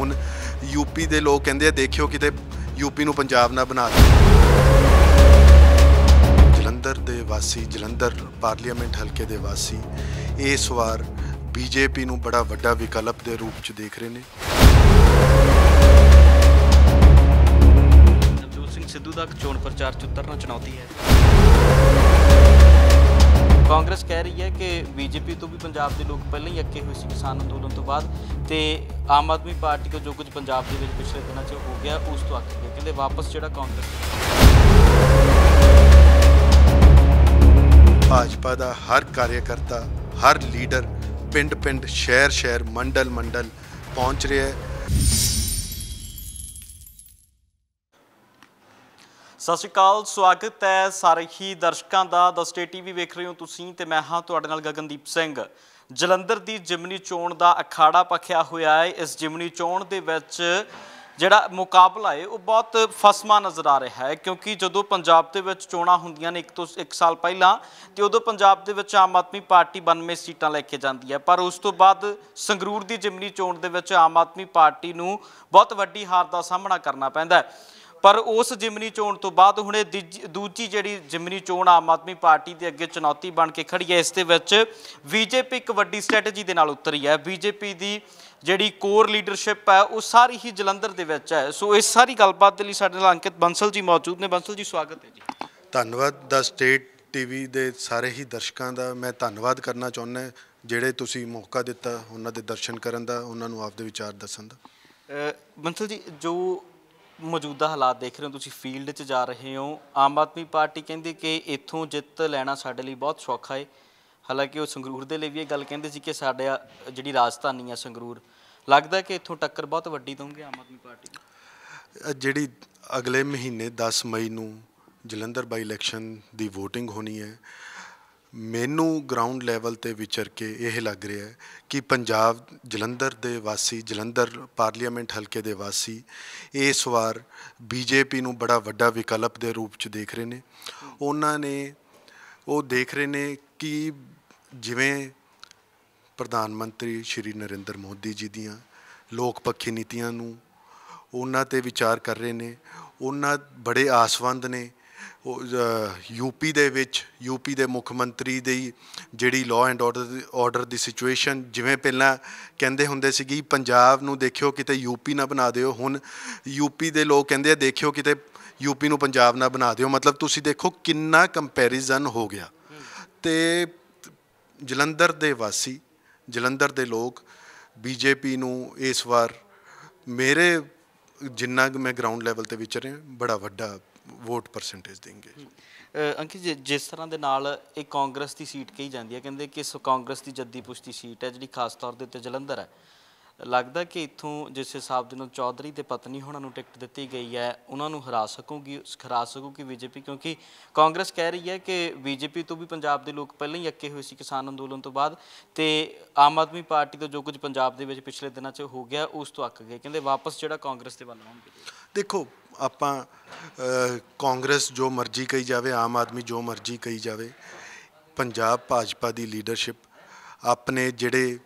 ਹੁਣ ਯੂਪੀ ਦੇ ਲੋਕ ਕਹਿੰਦੇ ਆ ਦੇਖਿਓ ਕਿਤੇ ਯੂਪੀ ਨੂੰ ਪੰਜਾਬ ਨਾ ਬਣਾ ਦੇ ਜਲੰਧਰ ਦੇ ਵਾਸੀ ਜਲੰਧਰ ਪਾਰਲੀਮੈਂਟ ਹਲਕੇ ਦੇ ਵਾਸੀ ਇਸ ਵਾਰ ਬੀਜੇਪੀ ਨੂੰ ਬੜਾ ਵੱਡਾ ਵਿਕਲਪ ਦੇ ਰੂਪ 'ਚ ਦੇਖ ਰਹੇ ਨੇ ਨਵਜੋਤ ਸਿੰਘ ਸਿੱਧੂ ਦਾ ਚੋਣ ਪ੍ਰਚਾਰ 'ਚ ਉਤਰਨਾ ਚੁਣੌਤੀ ਹੈ ਕਾਂਗਰਸ ਕਹਿ ਰਹੀ ਹੈ ਕਿ ਬੀਜੇਪੀ ਤੋਂ ਵੀ ਪੰਜਾਬ ਦੇ ਲੋਕ ਪਹਿਲਾਂ ਹੀ ਅੱਕੇ ਹੋਏ ਸੀ ਕਿਸਾਨ ਅੰਦੋਲਨ ਤੋਂ ਬਾਅਦ ਤੇ ਆਮ ਆਦਮੀ ਪਾਰਟੀ ਕੋ ਜੋ ਕੁਝ ਪੰਜਾਬ ਦੇ ਵਿੱਚ ਪਿਛਲੇ ਦਿਨਾਂ 'ਚ ਹੋ ਗਿਆ ਉਸ ਤੋਂ ਅੱਕੇ ਗਏ ਕਹਿੰਦੇ ਵਾਪਸ ਜਿਹੜਾ ਕਾਂਗਰਸ ਭਾਜਪਾ ਦਾ ਹਰ ਕਾਰਜਕਰਤਾ ਹਰ ਲੀਡਰ ਪਿੰਡ ਪਿੰਡ ਸ਼ਹਿਰ ਸ਼ਹਿਰ ਮੰਡਲ ਮੰਡਲ ਪਹੁੰਚ ਰਿਹਾ ਹੈ ਸਤਿ ਸ਼੍ਰੀ ਅਕਾਲ ਸਵਾਗਤ ਹੈ ਸਾਰੇ ਹੀ ਦਰਸ਼ਕਾਂ ਦਾ ਦ ਸਟੇਟ ਟੀਵੀ ਵੇਖ ਰਹੇ ਹੋ ਤੁਸੀਂ ਤੇ ਮੈਂ ਹਾਂ ਤੁਹਾਡੇ ਨਾਲ ਗਗਨਦੀਪ ਸਿੰਘ ਜਲੰਧਰ ਦੀ ਜਿਮਨੀ ਚੋਣ ਦਾ ਅਖਾੜਾ ਪਖਿਆ ਹੋਇਆ ਹੈ ਇਸ ਜਿਮਨੀ ਚੋਣ ਦੇ ਵਿੱਚ ਜਿਹੜਾ ਮੁਕਾਬਲਾ ਹੈ ਉਹ ਬਹੁਤ ਫਸਮਾ ਨਜ਼ਰ ਆ ਰਿਹਾ ਹੈ ਕਿਉਂਕਿ ਜਦੋਂ ਪੰਜਾਬ ਦੇ ਵਿੱਚ ਚੋਣਾਂ ਹੁੰਦੀਆਂ ਨੇ ਇੱਕ ਤੋਂ ਇੱਕ ਸਾਲ ਪਹਿਲਾਂ ਤੇ ਉਦੋਂ ਪੰਜਾਬ ਦੇ ਵਿੱਚ ਆਮ ਆਦਮੀ ਪਾਰਟੀ 92 ਸੀਟਾਂ ਲੈ ਕੇ ਜਾਂਦੀ ਹੈ ਪਰ ਉਸ ਤੋਂ ਬਾਅਦ ਸੰਗਰੂਰ ਦੀ ਜਿਮਨੀ ਚੋਣ ਦੇ ਵਿੱਚ ਆਮ ਆਦਮੀ ਪਾਰਟੀ ਨੂੰ ਬਹੁਤ ਵੱਡੀ ਹਾਰ ਦਾ ਸਾਹਮਣਾ ਕਰਨਾ ਪੈਂਦਾ ਹੈ ਪਰ ਉਸ ਜਿਮਨੀ ਚੋਣ ਤੋਂ ਬਾਅਦ ਹੁਣ ਇਹ ਦੂਜੀ ਜਿਹੜੀ ਜਿਮਨੀ ਚੋਣ ਆਮ ਆਦਮੀ ਪਾਰਟੀ ਦੇ ਅੱਗੇ ਚੁਣੌਤੀ ਬਣ ਕੇ ਖੜੀ ਹੈ ਇਸ ਦੇ ਵਿੱਚ ਬੀਜੇਪੀ ਇੱਕ ਵੱਡੀ ਸਟ੍ਰੈਟਜੀ ਦੇ ਨਾਲ ਉਤਰੀ ਹੈ ਬੀਜੇਪੀ ਦੀ ਜਿਹੜੀ ਕੋਰ ਲੀਡਰਸ਼ਿਪ ਹੈ ਉਹ ਸਾਰੀ ਹੀ ਜਲੰਧਰ ਦੇ ਵਿੱਚ ਹੈ ਸੋ ਇਸ ਸਾਰੀ ਗੱਲਬਾਤ ਦੇ ਲਈ ਸਾਡੇ ਨਾਲ ਅੰਕਿਤ ਬੰਸਲ ਜੀ ਮੌਜੂਦ ਨੇ ਬੰਸਲ ਜੀ ਸਵਾਗਤ ਹੈ ਜੀ ਧੰਨਵਾਦ ਦਾ ਸਟੇਟ ਟੀਵੀ ਦੇ ਸਾਰੇ ਹੀ ਦਰਸ਼ਕਾਂ ਦਾ ਮੈਂ ਧੰਨਵਾਦ ਕਰਨਾ ਚਾਹੁੰਦਾ ਜਿਹੜੇ ਤੁਸੀਂ ਮੌਕਾ ਦਿੱਤਾ ਉਹਨਾਂ ਦੇ ਦਰਸ਼ਨ ਕਰਨ ਦਾ ਉਹਨਾਂ ਨੂੰ ਆਪਦੇ ਵਿਚਾਰ ਦੱਸਣ ਦਾ ਬੰਸਲ ਜੀ ਜੋ ਮੌਜੂਦਾ ਹਾਲਾਤ ਦੇਖ ਰਹੇ ਹੋ ਤੁਸੀਂ ਫੀਲਡ 'ਚ ਜਾ ਰਹੇ ਹੋ ਆਮ ਆਦਮੀ ਪਾਰਟੀ ਕਹਿੰਦੀ ਕਿ ਇੱਥੋਂ ਜਿੱਤ ਲੈਣਾ ਸਾਡੇ ਲਈ ਬਹੁਤ ਸੌਖਾ ਹੈ ਹਾਲਾਂਕਿ ਉਹ ਸੰਗਰੂਰ ਦੇ ਲਈ ਵੀ ਇਹ ਗੱਲ ਕਹਿੰਦੇ ਸੀ ਕਿ ਸਾਡਾ ਜਿਹੜੀ ਰਾਜਧਾਨੀ ਆ ਸੰਗਰੂਰ ਲੱਗਦਾ ਕਿ ਇੱਥੋਂ ਟੱਕਰ ਬਹੁਤ ਵੱਡੀ ਦੋਂਗੇ ਆਮ ਆਦਮੀ ਪਾਰਟੀ ਜਿਹੜੀ ਅਗਲੇ ਮਹੀਨੇ 10 ਮਈ ਨੂੰ ਜਲੰਧਰ ਬਾਈ ਇਲੈਕਸ਼ਨ ਦੀ VOTING ਹੋਣੀ ਹੈ ਮੈਨੂੰ ਗਰਾਊਂਡ ਲੈਵਲ ਤੇ ਵਿਚਰ ਕੇ ਇਹ ਲੱਗ ਰਿਹਾ ਹੈ ਕਿ ਪੰਜਾਬ ਜਲੰਧਰ ਦੇ ਵਾਸੀ ਜਲੰਧਰ ਪਾਰਲੀਮੈਂਟ ਹਲਕੇ ਦੇ ਵਾਸੀ ਇਸ ਵਾਰ ਬੀਜੇਪੀ ਨੂੰ ਬੜਾ ਵੱਡਾ ਵਿਕਲਪ ਦੇ ਰੂਪ ਚ ਦੇਖ ਰਹੇ ਨੇ ਉਹਨਾਂ ਨੇ ਉਹ ਦੇਖ ਰਹੇ ਨੇ ਕਿ ਜਿਵੇਂ ਪ੍ਰਧਾਨ ਮੰਤਰੀ ਸ਼੍ਰੀ ਨਰਿੰਦਰ ਮੋਦੀ ਜੀ ਦੀਆਂ ਲੋਕ ਪੱਖੀ ਨੀਤੀਆਂ ਨੂੰ ਉਹਨਾਂ ਤੇ ਵਿਚਾਰ ਕਰ ਰਹੇ ਨੇ ਉਹਨਾਂ ਬੜੇ ਆਸਵੰਦ ਨੇ ਯੂਪੀ ਦੇ ਵਿੱਚ ਯੂਪੀ ਦੇ ਮੁੱਖ ਮੰਤਰੀ ਦੀ ਜਿਹੜੀ ਲਾਅ ਐਂਡ ਆਰਡਰ ਆਰਡਰ ਦੀ ਸਿਚੁਏਸ਼ਨ ਜਿਵੇਂ ਪਹਿਲਾਂ ਕਹਿੰਦੇ ਹੁੰਦੇ ਸੀ ਕਿ ਪੰਜਾਬ ਨੂੰ ਦੇਖਿਓ ਕਿਤੇ ਯੂਪੀ ਨਾ ਬਣਾ ਦਿਓ ਹੁਣ ਯੂਪੀ ਦੇ ਲੋਕ ਕਹਿੰਦੇ ਆ ਦੇਖਿਓ ਕਿਤੇ ਯੂਪੀ ਨੂੰ ਪੰਜਾਬ ਨਾ ਬਣਾ ਦਿਓ ਮਤਲਬ ਤੁਸੀਂ ਦੇਖੋ ਕਿੰਨਾ ਕੰਪੈਰੀਜ਼ਨ ਹੋ ਗਿਆ ਤੇ ਜਲੰਧਰ ਦੇ ਵਾਸੀ ਜਲੰਧਰ ਦੇ ਲੋਕ ਬੀਜੇਪੀ ਨੂੰ ਇਸ ਵਾਰ ਮੇਰੇ ਜਿੰਨਾ ਮੈਂ ਗਰਾਊਂਡ ਲੈਵਲ ਤੇ ਵਿਚਰਿਆ ਬੜਾ ਵੱਡਾ ਵੋਟ ਪਰਸੈਂਟੇਜ ਦੇਣਗੇ ਅੰਕਿਤ ਜਿਸ ਤਰ੍ਹਾਂ ਦੇ ਨਾਲ ਇਹ ਕਾਂਗਰਸ ਦੀ ਸੀਟ ਕਹੀ ਜਾਂਦੀ ਹੈ ਕਹਿੰਦੇ ਕਿ ਕਾਂਗਰਸ ਦੀ ਜੱਦੀ ਪੁਸ਼ਤੀ ਸੀਟ ਹੈ ਜਿਹੜੀ ਖਾਸ ਤੌਰ ਦੇ ਉੱਤੇ ਜਲੰਧਰ ਹੈ ਲੱਗਦਾ ਕਿ ਇਥੋਂ ਜਿਸ ਹਿਸਾਬ ਦੇ ਨਾਲ ਚੌਧਰੀ ਤੇ ਪਤਨੀ ਹੋਣਾ ਨੂੰ ਟਿਕਟ ਦਿੱਤੀ ਗਈ ਹੈ ਉਹਨਾਂ ਨੂੰ ਹਰਾ ਸਕੂਗੀ ਹਰਾ ਸਕੂਗੀ ਬੀਜੇਪੀ ਕਿਉਂਕਿ ਕਾਂਗਰਸ ਕਹਿ ਰਹੀ ਹੈ ਕਿ ਬੀਜੇਪੀ ਤੋਂ ਵੀ ਪੰਜਾਬ ਦੇ ਲੋਕ ਪਹਿਲਾਂ ਹੀ ਅੱਕੇ ਹੋਏ ਸੀ ਕਿਸਾਨ ਅੰਦੋਲਨ ਤੋਂ ਬਾਅਦ ਤੇ ਆਮ ਆਦਮੀ ਪਾਰਟੀ ਤੋਂ ਜੋ ਕੁਝ ਪੰਜਾਬ ਦੇ ਵਿੱਚ ਪਿਛਲੇ ਦਿਨਾਂ 'ਚ ਹੋ ਗਿਆ ਉਸ ਤੋਂ ਅੱਕ ਗਏ ਕਹਿੰਦੇ ਵਾਪਸ ਜਿਹੜਾ ਕਾਂਗਰਸ ਦੇ ਵੱਲ ਆਉਣਗੇ ਦੇਖੋ ਆਪਾਂ ਕਾਂਗਰਸ ਜੋ ਮਰਜ਼ੀ ਕਹੀ ਜਾਵੇ ਆਮ ਆਦਮੀ ਜੋ ਮਰਜ਼ੀ ਕਹੀ ਜਾਵੇ ਪੰਜਾਬ ਭਾਜਪਾ ਦੀ ਲੀਡਰਸ਼ਿਪ ਆਪਣੇ ਜਿਹੜੇ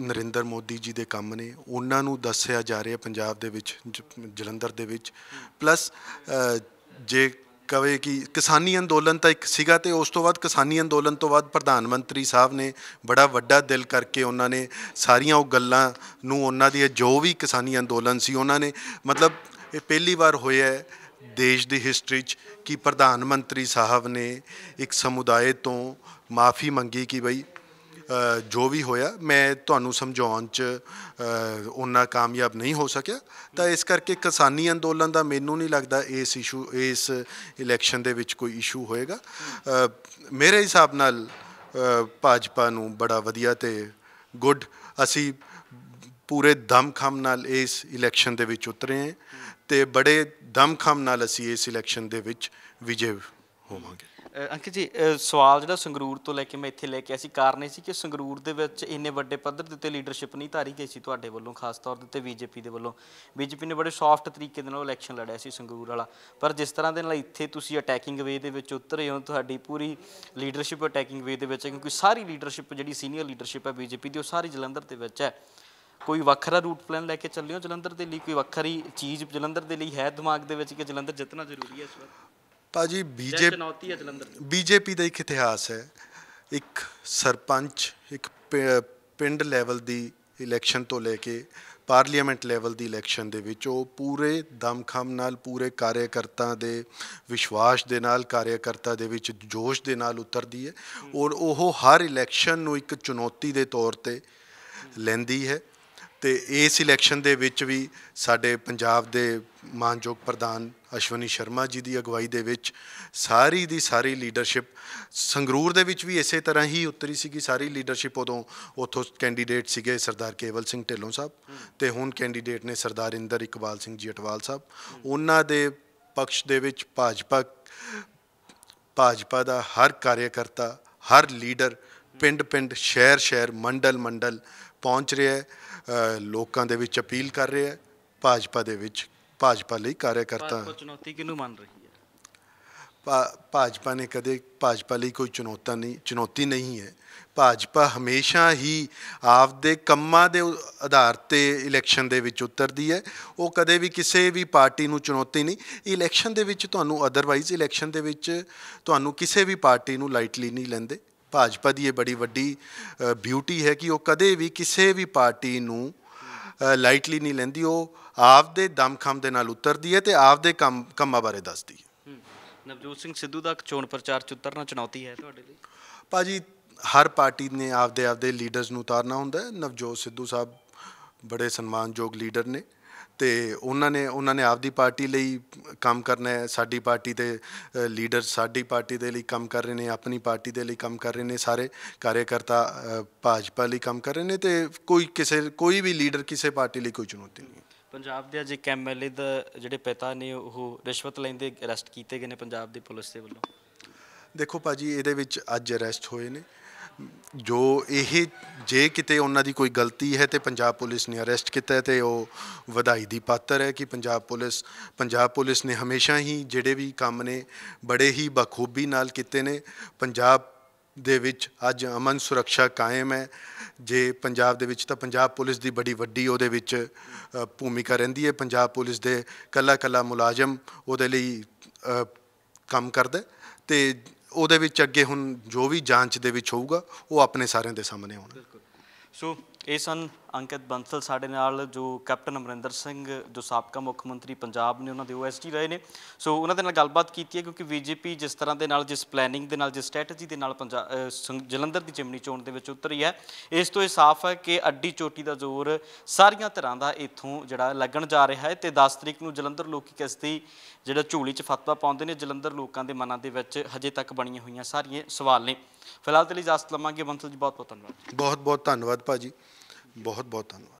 ਨਰਿੰਦਰ ਮੋਦੀ ਜੀ ਦੇ ਕੰਮ ਨੇ ਉਹਨਾਂ ਨੂੰ ਦੱਸਿਆ ਜਾ ਰਿਹਾ ਪੰਜਾਬ ਦੇ ਵਿੱਚ ਜਲੰਧਰ ਦੇ ਵਿੱਚ ਪਲੱਸ ਜੇ ਕਵੇ ਕਿ ਕਿਸਾਨੀ ਅੰਦੋਲਨ ਤਾਂ ਇੱਕ ਸੀਗਾ ਤੇ ਉਸ ਤੋਂ ਬਾਅਦ ਕਿਸਾਨੀ ਅੰਦੋਲਨ ਤੋਂ ਬਾਅਦ ਪ੍ਰਧਾਨ ਮੰਤਰੀ ਸਾਹਿਬ ਨੇ ਬੜਾ ਵੱਡਾ ਦਿਲ ਕਰਕੇ ਉਹਨਾਂ ਨੇ ਸਾਰੀਆਂ ਉਹ ਗੱਲਾਂ ਨੂੰ ਉਹਨਾਂ ਦੀ ਜੋ ਵੀ ਕਿਸਾਨੀ ਅੰਦੋਲਨ ਸੀ ਉਹਨਾਂ ਨੇ ਮਤਲਬ ਇਹ ਪਹਿਲੀ ਵਾਰ ਹੋਇਆ ਹੈ ਦੇਸ਼ ਦੀ ਹਿਸਟਰੀ 'ਚ ਕਿ ਪ੍ਰਧਾਨ ਮੰਤਰੀ ਸਾਹਿਬ ਨੇ ਇੱਕ ਸਮੁਦਾਇ ਤੋਂ ਮਾਫੀ ਮੰਗੀ ਕਿ ਭਈ ਜੋ ਵੀ ਹੋਇਆ ਮੈਂ ਤੁਹਾਨੂੰ ਸਮਝਾਉਣ 'ਚ ਉਹਨਾਂ ਕਾਮਯਾਬ ਨਹੀਂ ਹੋ ਸਕਿਆ ਤਾਂ ਇਸ ਕਰਕੇ ਕਿਸਾਨੀ ਅੰਦੋਲਨ ਦਾ ਮੈਨੂੰ ਨਹੀਂ ਲੱਗਦਾ ਇਸ ਇਸ਼ੂ ਇਸ ਇਲੈਕਸ਼ਨ ਦੇ ਵਿੱਚ ਕੋਈ ਇਸ਼ੂ ਹੋਏਗਾ ਮੇਰੇ ਹਿਸਾਬ ਨਾਲ ਭਾਜਪਾ ਨੂੰ ਬੜਾ ਵਧੀਆ ਤੇ ਗੁੱਡ ਅਸੀਂ ਪੂਰੇ ਦਮਖਮ ਨਾਲ ਇਸ ਇਲੈਕਸ਼ਨ ਦੇ ਵਿੱਚ ਉਤਰੇ ਹਾਂ ਤੇ ਬੜੇ ਦਮਖਮ ਨਾਲ ਅਸੀਂ ਇਸ ਇਲੈਕਸ਼ਨ ਦੇ ਵਿੱਚ ਵਿਜੇ ਹੋਵਾਂਗੇ ਅੰਕਿਤ ਜੀ ਸਵਾਲ ਜਿਹੜਾ ਸੰਗਰੂਰ ਤੋਂ ਲੈ ਕੇ ਮੈਂ ਇੱਥੇ ਲੈ ਕੇ ਆਇਆ ਸੀ ਕਾਰਨ ਇਹ ਸੀ ਕਿ ਸੰਗਰੂਰ ਦੇ ਵਿੱਚ ਇੰਨੇ ਵੱਡੇ ਪੱਧਰ ਦੇ ਉੱਤੇ ਲੀਡਰਸ਼ਿਪ ਨਹੀਂ ਧਾਰੀ ਗਈ ਸੀ ਤੁਹਾਡੇ ਵੱਲੋਂ ਖਾਸ ਤੌਰ ਦੇ ਉੱਤੇ ਬੀਜੇਪੀ ਦੇ ਵੱਲੋਂ ਬੀਜੇਪੀ ਨੇ ਬੜੇ ਸੌਫਟ ਤਰੀਕੇ ਦੇ ਨਾਲ ਇਲੈਕਸ਼ਨ ਲੜਿਆ ਸੀ ਸੰਗਰੂਰ ਵਾਲਾ ਪਰ ਜਿਸ ਤਰ੍ਹਾਂ ਦੇ ਨਾਲ ਇੱਥੇ ਤੁਸੀਂ ਅਟੈਕਿੰਗ ਵੇ ਦੇ ਵਿੱਚ ਉਤਰੇ ਹੋ ਤੁਹਾਡੀ ਪੂਰੀ ਲੀਡਰਸ਼ਿਪ ਅਟੈਕਿੰਗ ਵੇ ਦੇ ਵਿੱਚ ਕਿਉਂਕਿ ਸਾਰੀ ਲੀਡਰਸ਼ਿਪ ਜਿਹੜੀ ਸੀਨੀਅਰ ਲੀਡਰਸ਼ਿਪ ਹੈ ਬੀਜੇਪੀ ਦੀ ਉਹ ਸਾਰੀ ਜਲੰਧਰ ਦੇ ਵਿੱਚ ਹੈ ਕੋਈ ਵੱਖਰਾ ਰੂਟ ਪਲਾਨ ਲੈ ਕੇ ਚੱਲਿਓ ਜਲੰਧਰ ਦੇ ਲਈ ਕੋਈ ਵੱਖਰੀ ਚੀਜ਼ ਜਲੰਧਰ ਦੇ ਲਈ ਹੈ ਦਿਮਾਗ ਦੇ ਵਿੱਚ ਕਿ ਜਲੰਧਰ ਜਿੱਤਣਾ ਜ਼ਰੂਰੀ ਹੈ ਇਸ ਵਾਰ ਭਾਜੀ ਬੀਜੇਪੀ ਚੁਣੌਤੀ ਹੈ ਜਲੰਧਰ ਬੀਜੇਪੀ ਦਾ ਇੱਕ ਇਤਿਹਾਸ ਹੈ ਇੱਕ ਸਰਪੰਚ ਇੱਕ ਪਿੰਡ ਲੈਵਲ ਦੀ ਇਲੈਕਸ਼ਨ ਤੋਂ ਲੈ ਕੇ ਪਾਰਲੀਮੈਂਟ ਲੈਵਲ ਦੀ ਇਲੈਕਸ਼ਨ ਦੇ ਵਿੱਚ ਉਹ ਪੂਰੇ ਦਮਖਮ ਨਾਲ ਪੂਰੇ ਕਾਰਜਕਰਤਾ ਦੇ ਵਿਸ਼ਵਾਸ ਦੇ ਨਾਲ ਕਾਰਜਕਰਤਾ ਦੇ ਵਿੱਚ ਜੋਸ਼ ਦੇ ਨਾਲ ਉਤਰਦੀ ਹੈ ਔਰ ਉਹ ਹਰ ਇਲੈਕਸ਼ਨ ਨੂੰ ਇੱਕ ਚੁਣੌਤੀ ਦੇ ਤੌਰ ਤੇ ਲੈਂਦੀ ਹੈ ਤੇ ਇਸ ਇਲੈਕਸ਼ਨ ਦੇ ਵਿੱਚ ਵੀ ਸਾਡੇ ਪੰਜਾਬ ਦੇ ਮਾਨਯੋਗ ਪ੍ਰਧਾਨ ਅਸ਼ਵਨੀ ਸ਼ਰਮਾ ਜੀ ਦੀ ਅਗਵਾਈ ਦੇ ਵਿੱਚ ਸਾਰੀ ਦੀ ਸਾਰੀ ਲੀਡਰਸ਼ਿਪ ਸੰਗਰੂਰ ਦੇ ਵਿੱਚ ਵੀ ਇਸੇ ਤਰ੍ਹਾਂ ਹੀ ਉਤਰੀ ਸੀਗੀ ਸਾਰੀ ਲੀਡਰਸ਼ਿਪ ਉਦੋਂ ਉਥੋਂ ਕੈਂਡੀਡੇਟ ਸੀਗੇ ਸਰਦਾਰ ਕੇਵਲ ਸਿੰਘ ਢਿੱਲੋਂ ਸਾਹਿਬ ਤੇ ਹੁਣ ਕੈਂਡੀਡੇਟ ਨੇ ਸਰਦਾਰ ਇੰਦਰ ਇਕਬਾਲ ਸਿੰਘ ਜੀ ਅਟਵਾਲ ਸਾਹਿਬ ਉਹਨਾਂ ਦੇ ਪਕਸ਼ ਦੇ ਵਿੱਚ ਭਾਜਪਾ ਭਾਜਪਾ ਦਾ ਹਰ ਕਾਰਜਕਰਤਾ ਹਰ ਲੀਡਰ ਪਿੰਡ ਪਿੰਡ ਸ਼ਹਿਰ ਸ਼ਹਿਰ ਮੰਡਲ ਮੰਡਲ ਪਹੁੰਚ ਰਿਹਾ ਹੈ ਲੋਕਾਂ ਦੇ ਵਿੱਚ ਅਪੀਲ ਕਰ ਰਿਹਾ ਹੈ ਭਾਜਪਾ ਦੇ ਵਿੱਚ ਭਾਜਪਾ ਲਈ ਕਾਰਿਆਕਰਤਾ ਭਾਜਪਾ ਚੁਣੌਤੀ ਕਿਹਨੂੰ ਮੰਨ ਰਹੀ ਹੈ ਭਾਜਪਾ ਨੇ ਕਦੇ ਭਾਜਪਾ ਲਈ ਕੋਈ ਚੁਣੌਤਾ ਨਹੀਂ ਚੁਣੌਤੀ ਨਹੀਂ ਹੈ ਭਾਜਪਾ ਹਮੇਸ਼ਾ ਹੀ ਆਪ ਦੇ ਕੰਮਾਂ ਦੇ ਆਧਾਰ ਤੇ ਇਲੈਕਸ਼ਨ ਦੇ ਵਿੱਚ ਉਤਰਦੀ ਹੈ ਉਹ ਕਦੇ ਵੀ ਕਿਸੇ ਵੀ ਪਾਰਟੀ ਨੂੰ ਚੁਣੌਤੀ ਨਹੀਂ ਇਲੈਕਸ਼ਨ ਦੇ ਵਿੱਚ ਤੁਹਾਨੂੰ ਅਦਰਵਾਈਜ਼ ਇਲੈਕਸ਼ਨ ਦੇ ਵਿੱਚ ਤੁਹਾਨੂੰ ਕਿਸੇ ਵੀ ਪਾਰਟੀ ਨੂੰ ਲਾਈਟਲੀ ਨਹੀਂ ਲੈਂਦੇ ਭਾਜਪਾ ਦੀ ਇਹ ਬੜੀ ਵੱਡੀ ਬਿਊਟੀ ਹੈ ਕਿ ਉਹ ਕਦੇ ਵੀ ਕਿਸੇ ਵੀ ਪਾਰਟੀ ਨੂੰ ਲਾਈਟਲੀ ਨਹੀਂ ਲੈਂਦੀ ਉਹ ਆਪਦੇ ਦਮਖਮ ਦੇ ਨਾਲ ਉਤਰਦੀ ਹੈ ਤੇ ਆਪਦੇ ਕੰਮ ਕੰਮਾਂ ਬਾਰੇ ਦੱਸਦੀ ਹੈ ਨਵਜੋਤ ਸਿੰਘ ਸਿੱਧੂ ਦਾ ਚੋਣ ਪ੍ਰਚਾਰ ਚ ਉਤਰਨਾ ਚੁਣੌਤੀ ਹੈ ਤੁਹਾਡੇ ਲਈ ਭਾਜੀ ਹਰ ਪਾਰਟੀ ਨੇ ਆਪਦੇ ਆਪਦੇ ਲੀਡਰਸ ਨੂੰ ਉਤਾਰਨਾ ਹੁੰਦਾ ਹੈ ਨਵਜੋਤ ਸਿੱਧੂ ਸਾਹਿਬ ਬੜੇ ਸਨਮਾਨਯੋਗ ਲੀਡਰ ਨੇ ਤੇ ਉਹਨਾਂ ਨੇ ਉਹਨਾਂ ਨੇ ਆਪਦੀ ਪਾਰਟੀ ਲਈ ਕੰਮ ਕਰਨਾ ਹੈ ਸਾਡੀ ਪਾਰਟੀ ਦੇ ਲੀਡਰ ਸਾਡੀ ਪਾਰਟੀ ਦੇ ਲਈ ਕੰਮ ਕਰ ਰਹੇ ਨੇ ਆਪਣੀ ਪਾਰਟੀ ਦੇ ਲਈ ਕੰਮ ਕਰ ਰਹੇ ਨੇ ਸਾਰੇ ਕਾਰਜਕਰਤਾ ਭਾਜਪਾ ਲਈ ਕੰਮ ਕਰ ਰਹੇ ਨੇ ਤੇ ਕੋਈ ਕਿਸੇ ਕੋਈ ਵੀ ਲੀਡਰ ਕਿਸੇ ਪਾਰਟੀ ਲਈ ਕੋਈ ਚੁਣੌਤੀ ਨਹੀਂ ਪੰਜਾਬ ਦੇ ਜੇ ਇੱਕ ਦਾ ਜਿਹੜੇ ਪਿਤਾ ਨੇ ਉਹ ਰਿਸ਼ਵਤ ਲੈਂਦੇ ਅਰੈਸਟ ਕੀਤੇ ਗਏ ਨੇ ਪੰਜਾਬ ਦੀ ਪੁਲਿਸ ਦੇ ਵੱਲੋਂ ਦੇਖੋ ਭਾਜੀ ਇਹਦੇ ਵਿੱਚ ਅੱਜ ਅਰੈਸਟ ਹੋਏ ਨੇ ਜੋ ਇਹ ਜੇ ਕਿਤੇ ਉਹਨਾਂ ਦੀ ਕੋਈ ਗਲਤੀ ਹੈ ਤੇ ਪੰਜਾਬ ਪੁਲਿਸ ਨੇ ਅਰੈਸਟ ਕੀਤਾ ਤੇ ਉਹ ਵਧਾਈ ਦੀ ਪਾਤਰ ਹੈ ਕਿ ਪੰਜਾਬ ਪੁਲਿਸ ਪੰਜਾਬ ਪੁਲਿਸ ਨੇ ਹਮੇਸ਼ਾ ਹੀ ਜਿਹੜੇ ਵੀ ਕੰਮ ਨੇ ਬੜੇ ਹੀ ਬਖੂਬੀ ਨਾਲ ਕੀਤੇ ਨੇ ਪੰਜਾਬ ਦੇ ਵਿੱਚ ਅੱਜ ਅਮਨ ਸੁਰੱਖਿਆ ਕਾਇਮ ਹੈ ਜੇ ਪੰਜਾਬ ਦੇ ਵਿੱਚ ਤਾਂ ਪੰਜਾਬ ਪੁਲਿਸ ਦੀ ਬੜੀ ਵੱਡੀ ਉਹਦੇ ਵਿੱਚ ਭੂਮਿਕਾ ਰਹਿੰਦੀ ਹੈ ਪੰਜਾਬ ਪੁਲਿਸ ਦੇ ਕੱਲਾ ਕੱਲਾ ਮੁਲਾਜ਼ਮ ਉਹਦੇ ਲਈ ਕੰਮ ਕਰਦਾ ਤੇ ਉਹਦੇ ਵਿੱਚ ਅੱਗੇ ਹੁਣ ਜੋ ਵੀ ਜਾਂਚ ਦੇ ਵਿੱਚ ਹੋਊਗਾ ਉਹ ਆਪਣੇ ਸਾਰਿਆਂ ਦੇ ਸਾਹਮਣੇ ਆਉਣਾ ਸੋ ਇਹ ਸਨ ਅੰਕਿਤ ਬੰਸਲ ਸਾਡੇ ਨਾਲ ਜੋ ਕੈਪਟਨ ਅਮਰਿੰਦਰ ਸਿੰਘ ਜੋ ਸਾਬਕਾ ਮੁੱਖ ਮੰਤਰੀ ਪੰਜਾਬ ਨੇ ਉਹਨਾਂ ਦੇ ਓਐਸਟੀ ਰਹੇ ਨੇ ਸੋ ਉਹਨਾਂ ਦੇ ਨਾਲ ਗੱਲਬਾਤ ਕੀਤੀ ਹੈ ਕਿਉਂਕਿ ਬੀਜੇਪੀ ਜਿਸ ਤਰ੍ਹਾਂ ਦੇ ਨਾਲ ਜਿਸ ਪਲੈਨਿੰਗ ਦੇ ਨਾਲ ਜਿਸ ਸਟ੍ਰੈਟਜੀ ਦੇ ਨਾਲ ਜਲੰਧਰ ਦੀ ਜਿਮਨੀ ਚੋਣ ਦੇ ਵਿੱਚ ਉਤਰੀ ਹੈ ਇਸ ਤੋਂ ਇਹ ਸਾਫ਼ ਹੈ ਕਿ ਅੱਡੀ ਚੋਟੀ ਦਾ ਜ਼ੋਰ ਸਾਰੀਆਂ ਤਰ੍ਹਾਂ ਦਾ ਇੱਥੋਂ ਜਿਹੜਾ ਲੱਗਣ ਜਾ ਰਿਹਾ ਹੈ ਤੇ 10 ਤਰੀਕ ਨੂੰ ਜਲੰਧਰ ਲੋਕੀ ਕਿਸਤੀ ਜਿਹੜਾ ਝੂਲੀ 'ਚ ਫਤਵਾ ਪਾਉਂਦੇ ਨੇ ਜਲੰਧਰ ਲੋਕਾਂ ਦੇ ਮਨਾਂ ਦੇ ਵਿੱਚ ਹਜੇ ਤੱਕ ਬਣੀਆਂ ਹੋਈਆਂ ਸਾਰੀਆਂ ਸਵਾਲ ਨੇ ਫਿਲਹਾਲ ਤੇ ਲਈ ਜਾਸਤ ਲਵਾਂਗੇ ਬੰਸਲ ਜੀ ਬਹੁਤ ਬਹੁਤ ਧੰਨਵਾਦ ਬਹੁਤ ਬਹੁਤ ਧੰਨਵਾਦ ਭਾਜੀ ਬਹੁਤ ਬਹੁਤ ਧੰਨਵਾਦ